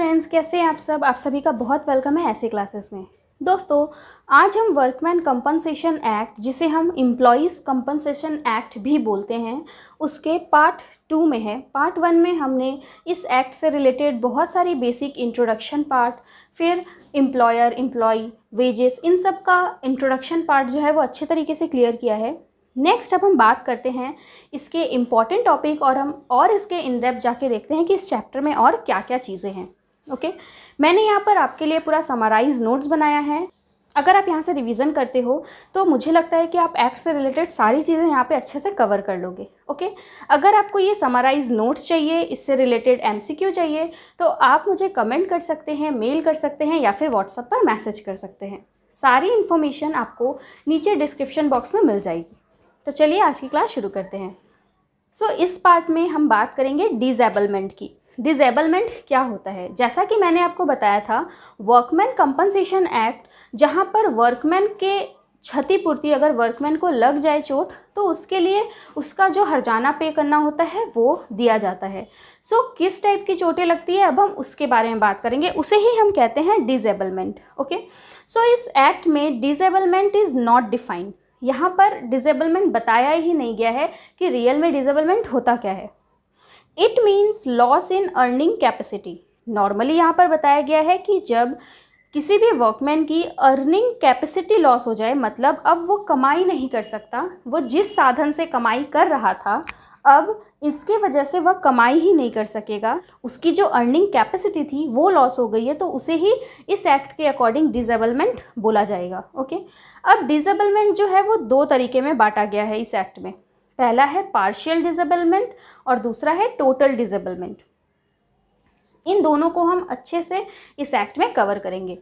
Friends कैसे हैं आप सब आप सभी का बहुत वेलकम है ऐसे क्लासेस में दोस्तों आज हम वर्कमैन कंपनसेशन एक्ट जिसे हम इम्प्लॉयज़ कंपनसेशन एक्ट भी बोलते हैं उसके पार्ट टू में है पार्ट वन में हमने इस एक्ट से रिलेटेड बहुत सारी बेसिक इंट्रोडक्शन पार्ट फिर एम्प्लॉयर इम्प्लॉय वेजेस इन सब का इंट्रोडक्शन पार्ट जो है वो अच्छे तरीके से क्लियर किया है नेक्स्ट अब हम बात करते हैं इसके इम्पॉर्टेंट टॉपिक और हम और इसके इन डेप्थ जाके देखते हैं कि इस चैप्टर में और क्या क्या चीज़ें हैं ओके मैंने यहाँ पर आपके लिए पूरा समराइज नोट्स बनाया है अगर आप यहाँ से रिवीजन करते हो तो मुझे लगता है कि आप एक्ट से रिलेटेड सारी चीज़ें यहाँ पे अच्छे से कवर कर लोगे ओके अगर आपको ये समराइज नोट्स चाहिए इससे रिलेटेड एमसीक्यू चाहिए तो आप मुझे कमेंट कर सकते हैं मेल कर सकते हैं या फिर व्हाट्सअप पर मैसेज कर सकते हैं सारी इन्फॉर्मेशन आपको नीचे डिस्क्रिप्शन बॉक्स में मिल जाएगी तो चलिए आज की क्लास शुरू करते हैं सो so, इस पार्ट में हम बात करेंगे डिजेबलमेंट की डिजेबलमेंट क्या होता है जैसा कि मैंने आपको बताया था वर्कमैन कंपनसेशन एक्ट जहाँ पर वर्कमैन के क्षतिपूर्ति अगर वर्कमैन को लग जाए चोट तो उसके लिए उसका जो हरजाना पे करना होता है वो दिया जाता है सो so, किस टाइप की चोटें लगती है अब हम उसके बारे में बात करेंगे उसे ही हम कहते हैं डिजेबलमेंट ओके सो इस एक्ट में डिजेबलमेंट इज़ नॉट डिफाइंड यहाँ पर डिजेबलमेंट बताया ही नहीं गया है कि रियल में डिजेबलमेंट होता क्या है it means loss in earning capacity normally यहाँ पर बताया गया है कि जब किसी भी वर्कमैन की अर्निंग कैपेसिटी लॉस हो जाए मतलब अब वो कमाई नहीं कर सकता वो जिस साधन से कमाई कर रहा था अब इसके वजह से वह कमाई ही नहीं कर सकेगा उसकी जो अर्निंग कैपेसिटी थी वो लॉस हो गई है तो उसे ही इस एक्ट के अकॉर्डिंग डिजेबलमेंट बोला जाएगा ओके अब डिजेबलमेंट जो है वो दो तरीके में बांटा गया है इस एक्ट में पहला है पार्शियल डिजेबलमेंट और दूसरा है टोटल डिजेबलमेंट इन दोनों को हम अच्छे से इस एक्ट में कवर करेंगे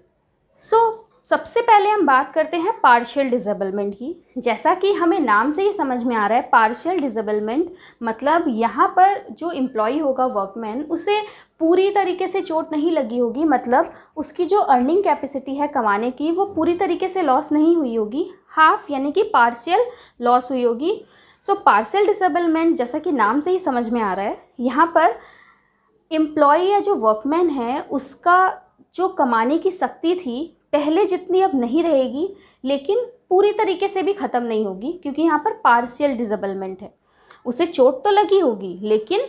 सो so, सबसे पहले हम बात करते हैं पार्शियल डिजेबलमेंट की जैसा कि हमें नाम से ही समझ में आ रहा है पार्शियल डिजेबलमेंट मतलब यहाँ पर जो एम्प्लॉय होगा वर्कमैन उसे पूरी तरीके से चोट नहीं लगी होगी मतलब उसकी जो अर्निंग कैपेसिटी है कमाने की वो पूरी तरीके से लॉस नहीं हुई होगी हाफ यानी कि पार्शियल लॉस हुई होगी सो पार्सल डिसेबलमेंट जैसा कि नाम से ही समझ में आ रहा है यहाँ पर एम्प्लॉय या जो वर्कमैन है उसका जो कमाने की शक्ति थी पहले जितनी अब नहीं रहेगी लेकिन पूरी तरीके से भी ख़त्म नहीं होगी क्योंकि यहाँ पर पार्शियल डिजेबलमेंट है उसे चोट तो लगी होगी लेकिन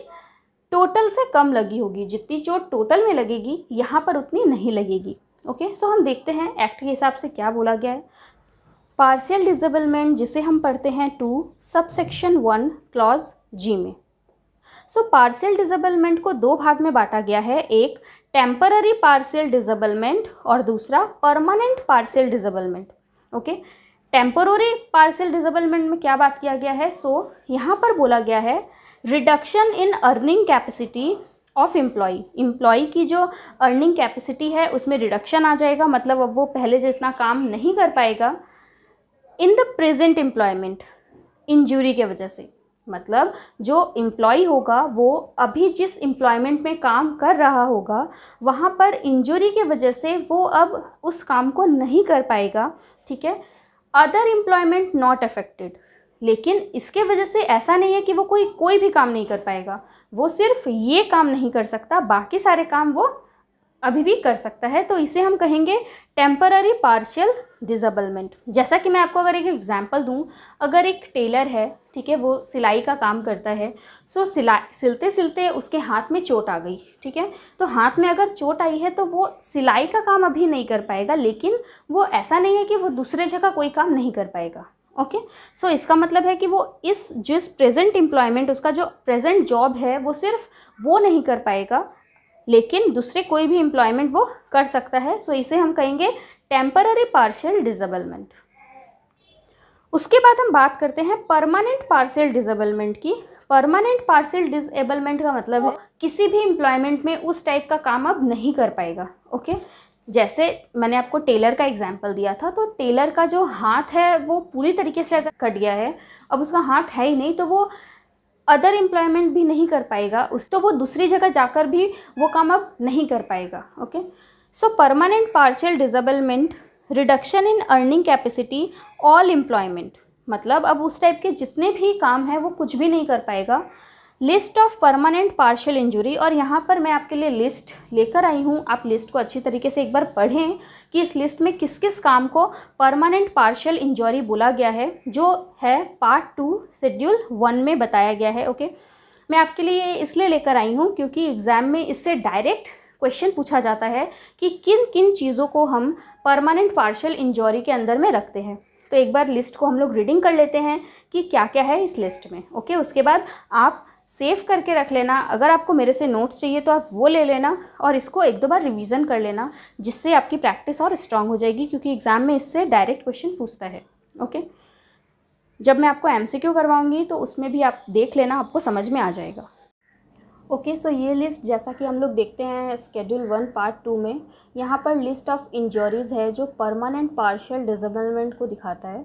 टोटल से कम लगी होगी जितनी चोट टोटल में लगेगी यहाँ पर उतनी नहीं लगेगी ओके सो हम देखते हैं एक्ट के हिसाब से क्या बोला गया है पार्शियल डिजेबलमेंट जिसे हम पढ़ते हैं two subsection one clause G में सो पार्शियल डिजेबलमेंट को दो भाग में बांटा गया है एक टेम्पररी पार्शियल डिजेबलमेंट और दूसरा permanent partial disablement okay temporary partial disablement में क्या बात किया गया है सो so, यहाँ पर बोला गया है reduction in earning capacity of employee employee की जो अर्निंग कैपेसिटी है उसमें रिडक्शन आ जाएगा मतलब अब वो पहले जितना काम नहीं कर पाएगा in the present employment injury के वजह से मतलब जो एम्प्लॉय होगा वो अभी जिस इम्प्लॉयमेंट में काम कर रहा होगा वहाँ पर इंजुरी के वजह से वो अब उस काम को नहीं कर पाएगा ठीक है अदर एम्प्लॉयमेंट नॉट अफेक्टेड लेकिन इसके वजह से ऐसा नहीं है कि वो कोई कोई भी काम नहीं कर पाएगा वो सिर्फ ये काम नहीं कर सकता बाकी सारे काम वो अभी भी कर सकता है तो इसे हम कहेंगे टेम्पररी पार्शियल डिजबलमेंट जैसा कि मैं आपको अगर एक एग्जांपल दूं अगर एक टेलर है ठीक है वो सिलाई का काम करता है सो सिला सिलते सिलते उसके हाथ में चोट आ गई ठीक है तो हाथ में अगर चोट आई है तो वो सिलाई का काम अभी नहीं कर पाएगा लेकिन वो ऐसा नहीं है कि वो दूसरे जगह कोई काम नहीं कर पाएगा ओके okay? सो so, इसका मतलब है कि वो इस जिस प्रेजेंट एम्प्लॉयमेंट उसका जो प्रेजेंट जॉब है वो सिर्फ वो नहीं कर पाएगा लेकिन दूसरे कोई भी एम्प्लॉयमेंट वो कर सकता है सो इसे हम कहेंगे टेम्पररी पार्शियल डिजबलमेंट उसके बाद हम बात करते हैं परमानेंट पार्शियल डिजबलमेंट की परमानेंट पार्शियल डिजेबलमेंट का मतलब है किसी भी एम्प्लॉयमेंट में उस टाइप का काम अब नहीं कर पाएगा ओके जैसे मैंने आपको टेलर का एग्जाम्पल दिया था तो टेलर का जो हाथ है वो पूरी तरीके से अगर कट गया है अब उसका हाथ है ही नहीं तो वो अदर एम्प्लॉयमेंट भी नहीं कर पाएगा उस तो वो दूसरी जगह जाकर भी वो काम अब नहीं कर पाएगा okay so permanent partial disablement reduction in earning capacity all employment मतलब अब उस टाइप के जितने भी काम हैं वो कुछ भी नहीं कर पाएगा list of permanent partial injury और यहाँ पर मैं आपके लिए लिस्ट लेकर आई हूँ आप लिस्ट को अच्छी तरीके से एक बार पढ़ें कि इस लिस्ट में किस किस काम को परमानेंट पार्शियल इंजरी बोला गया है जो है पार्ट टू शेड्यूल वन में बताया गया है ओके मैं आपके लिए इसलिए लेकर आई हूँ क्योंकि एग्ज़ाम में इससे डायरेक्ट क्वेश्चन पूछा जाता है कि किन किन चीज़ों को हम परमानेंट पार्शियल इंजॉरी के अंदर में रखते हैं तो एक बार लिस्ट को हम लोग रीडिंग कर लेते हैं कि क्या क्या है इस लिस्ट में ओके उसके बाद आप सेव करके रख लेना अगर आपको मेरे से नोट्स चाहिए तो आप वो ले लेना और इसको एक दो बार रिवीजन कर लेना जिससे आपकी प्रैक्टिस और स्ट्रांग हो जाएगी क्योंकि एग्ज़ाम में इससे डायरेक्ट क्वेश्चन पूछता है ओके जब मैं आपको एम करवाऊंगी तो उसमें भी आप देख लेना आपको समझ में आ जाएगा ओके सो ये लिस्ट जैसा कि हम लोग देखते हैं स्केड्यूल वन पार्ट टू में यहाँ पर लिस्ट ऑफ इंजरीज़ है जो परमानेंट पार्शल डिजबलमेंट को दिखाता है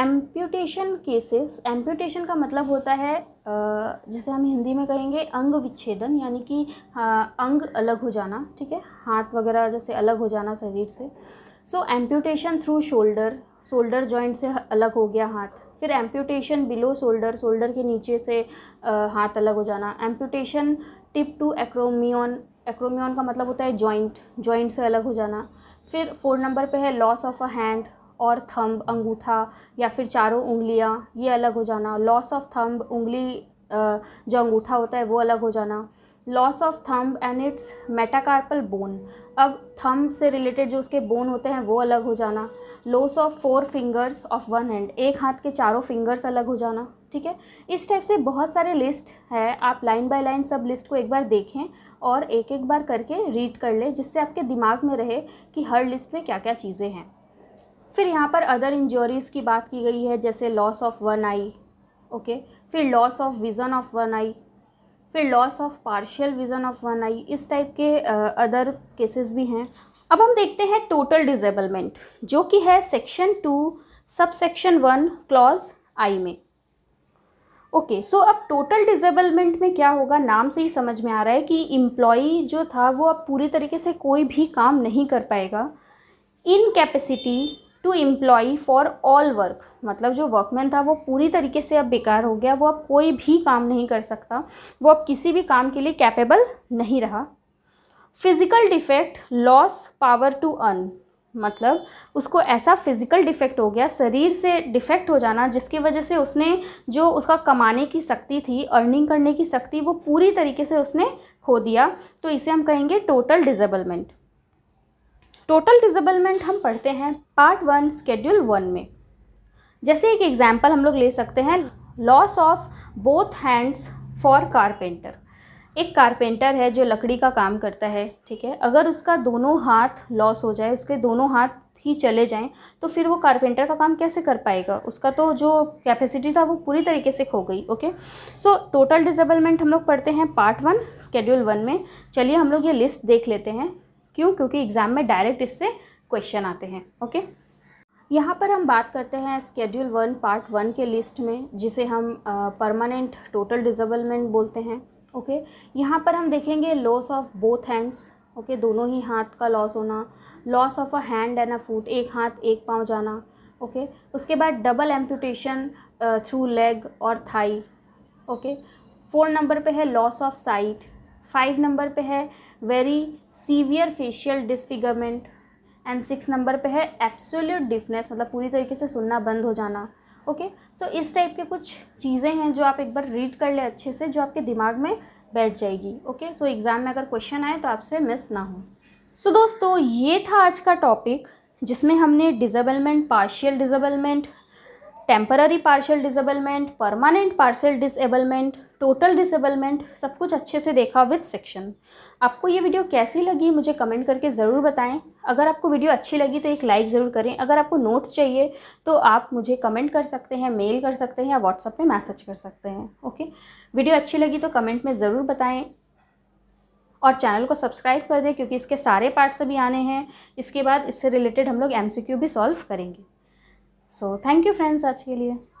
एम्प्यूटेशन केसेस एम्प्यूटेशन का मतलब होता है जैसे हम हिंदी में कहेंगे अंग विच्छेदन यानी कि अंग अलग हो जाना ठीक है हाथ वगैरह जैसे अलग हो जाना शरीर से so amputation through shoulder shoulder joint से अलग हो गया हाथ फिर एम्प्यूटेशन बिलो शोल्डर शोल्डर के नीचे से हाथ अलग हो जाना amputation tip to acromion acromion का मतलब होता है जॉइंट जॉइंट से अलग हो जाना फिर फोर नंबर पे है लॉस ऑफ अ हैंड और थंब अंगूठा या फिर चारों उंगलियां ये अलग हो जाना लॉस ऑफ थंब उंगली जो अंगूठा होता है वो अलग हो जाना loss of thumb and its metacarpal bone अब थंब से रिलेटेड जो उसके बोन होते हैं वो अलग हो जाना loss of four fingers of one hand एक हाथ के चारों फिंगर्स अलग हो जाना ठीक है इस टाइप से बहुत सारे लिस्ट है आप लाइन बाय लाइन सब लिस्ट को एक बार देखें और एक एक बार करके रीड कर लें जिससे आपके दिमाग में रहे कि हर लिस्ट में क्या क्या चीज़ें हैं फिर यहाँ पर अदर इंजरीज़ की बात की गई है जैसे loss of one eye okay फिर loss of vision of one eye फिर loss of partial vision of one eye इस टाइप के अदर uh, केसेस भी हैं अब हम देखते हैं टोटल डिजेबलमेंट जो कि है section two sub section one clause I में ओके okay, सो so अब टोटल डिजेबलमेंट में क्या होगा नाम से ही समझ में आ रहा है कि इम्प्लॉई जो था वो अब पूरी तरीके से कोई भी काम नहीं कर पाएगा incapacity to employ for all work मतलब जो वर्कमैन था वो पूरी तरीके से अब बेकार हो गया वो अब कोई भी काम नहीं कर सकता वो अब किसी भी काम के लिए कैपेबल नहीं रहा physical defect loss power to earn मतलब उसको ऐसा फिज़िकल डिफेक्ट हो गया शरीर से डिफेक्ट हो जाना जिसकी वजह से उसने जो उसका कमाने की शक्ति थी अर्निंग करने की शक्ति वो पूरी तरीके से उसने खो दिया तो इसे हम कहेंगे टोटल डिजेबलमेंट टोटल डिजेबलमेंट हम पढ़ते हैं पार्ट वन स्केड्यूल वन में जैसे एक एग्जाम्पल हम लोग ले सकते हैं loss of both hands for carpenter एक कारपेंटर है जो लकड़ी का काम करता है ठीक है अगर उसका दोनों हाथ लॉस हो जाए उसके दोनों हाथ ही चले जाएं तो फिर वो कारपेंटर का काम कैसे कर पाएगा उसका तो जो कैपेसिटी था वो पूरी तरीके से खो गई ओके सो टोटल डिजेबलमेंट हम लोग पढ़ते हैं पार्ट वन स्केड्यूल वन में चलिए हम लोग ये लिस्ट देख लेते हैं क्यों क्योंकि एग्ज़ाम में डायरेक्ट इससे क्वेश्चन आते हैं ओके यहाँ पर हम बात करते हैं स्केड्यूल वन पार्ट वन के लिस्ट में जिसे हम परमानेंट टोटल डिजबलमेंट बोलते हैं ओके यहाँ पर हम देखेंगे loss of both hands okay दोनों ही हाथ का लॉस होना loss of a hand and a foot एक हाथ एक पाँव जाना ओके okay? उसके बाद डबल एम्पूटेशन थ्रू लेग और थाई ओके फोर नंबर पे है loss of sight five number पे है very severe facial disfigurement and six number पे है एब्सोल्यूट डिफनेस मतलब पूरी तरीके से सुनना बंद हो जाना ओके okay? सो so, इस टाइप के कुछ चीज़ें हैं जो आप एक बार रीड कर ले अच्छे से जो आपके दिमाग में बैठ जाएगी ओके सो एग्ज़ाम में अगर क्वेश्चन आए तो आपसे मिस ना हो सो so, दोस्तों ये था आज का टॉपिक जिसमें हमने disablement partial disablement temporary partial disablement permanent partial disablement total disablement सब कुछ अच्छे से देखा विथ सेक्शन आपको ये वीडियो कैसी लगी मुझे कमेंट करके ज़रूर बताएं अगर आपको वीडियो अच्छी लगी तो एक लाइक ज़रूर करें अगर आपको नोट्स चाहिए तो आप मुझे कमेंट कर सकते हैं मेल कर सकते हैं या व्हाट्सअप पर मैसेज कर सकते हैं ओके वीडियो अच्छी लगी तो कमेंट में ज़रूर बताएँ और चैनल को सब्सक्राइब कर दें क्योंकि इसके सारे पार्ट्स अभी आने हैं इसके बाद इससे रिलेटेड हम लोग एम भी सॉल्व करेंगे सो थैंक यू फ्रेंड्स आज के लिए